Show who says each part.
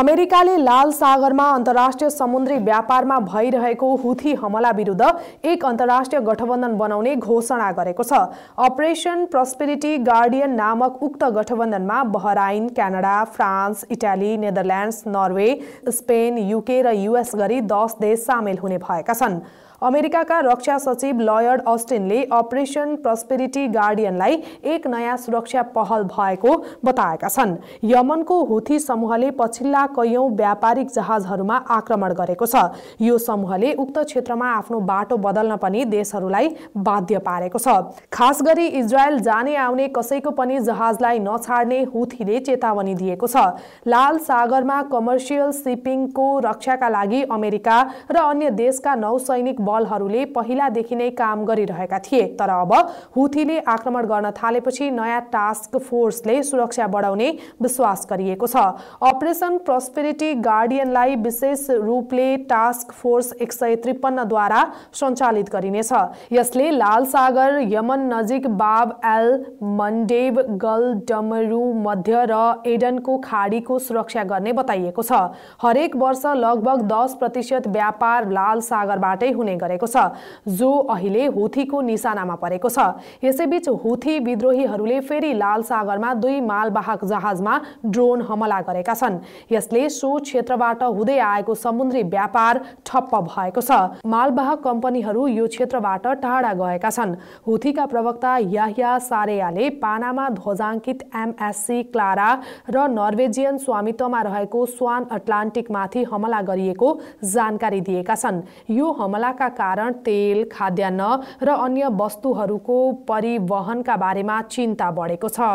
Speaker 1: अमेरिकाले लाल सागरमा अन्तर्राष्ट्रिय समुद्री व्यापारमा भइरहेको हुथी हमला विरुद्ध एक अन्तर्राष्ट्रिय गठबन्धन बनाउने घोषणा गरेको छ अपरेसन प्रस्पेरिटी गार्डियन नामक उक्त गठबन्धनमा Bahrain Canada France Italy Netherlands Norway Spain UK र युएस गरी दस देश सामेल हुने भएका छन् अमेरिकाका रक्षा सचिव लयर्ड अस्टिनले अपरेसन प्रस्पेरिटी गार्डियनलाई एक नयाँ सुरक्षा पहल भएको बताएका छन् यमनको हुथी समूहले पछिल्ला कैयौँ व्यापारिक जहाजहरूमा आक्रमण गरेको छ यो समूहले उक्त क्षेत्रमा आफ्नो बाटो बदल्न पनि देशहरूलाई बाध्य पारेको छ खास गरी इजरायल जाने आउने कसैको पनि जहाजलाई नछाड्ने हुथीले चेतावनी दिएको छ लाल सागरमा कमर्सियल सिपिङको रक्षाका लागि अमेरिका र अन्य देशका नौसैनिक बलहरूले पहिलादेखि नै काम गरिरहेका थिए तर अब हुथीले आक्रमण गर्न थालेपछि नयाँ टास्क फोर्सले सुरक्षा बढाउने विश्वास गरिएको छ अपरेसन प्रस्पेरिटी गार्डियनलाई विशेष रूपले टास्क फोर्स एक सय त्रिपन्नद्वारा सञ्चालित गरिनेछ यसले लाल सागर यमन नजिक बाब एल गल डमरू मध्य र एडनको खाडीको सुरक्षा गर्ने बताइएको छ हरेक वर्ष लगभग दस प्रतिशत व्यापार लाल सागरबाटै हुने गरेको छ जो अहिले हुथीको निशानामा परेको छ यसैबीच हुथी विद्रोहीहरूले फेरि लाल सागरमा दुई मालवाहक जहाजमा ड्रोन हमला गरेका छन् यसले सो क्षेत्रबाट हुँदै आएको समुद्री व्यापार ठप्प भएको छ मालवाहक कम्पनीहरू यो क्षेत्रबाट टाढा गएका छन् हुथीका प्रवक्ता याह्या सारेयाले पानामा ध्वजाङ्कित एमएससी क्लारा र नर्वेजियन स्वामित्वमा रहेको स्वान माथि हमला गरिएको जानकारी दिएका छन् यो हमलाका कारण तेल खाद्यान्न र अन्य वस्तुहरूको परिवहनका बारेमा चिन्ता बढेको छ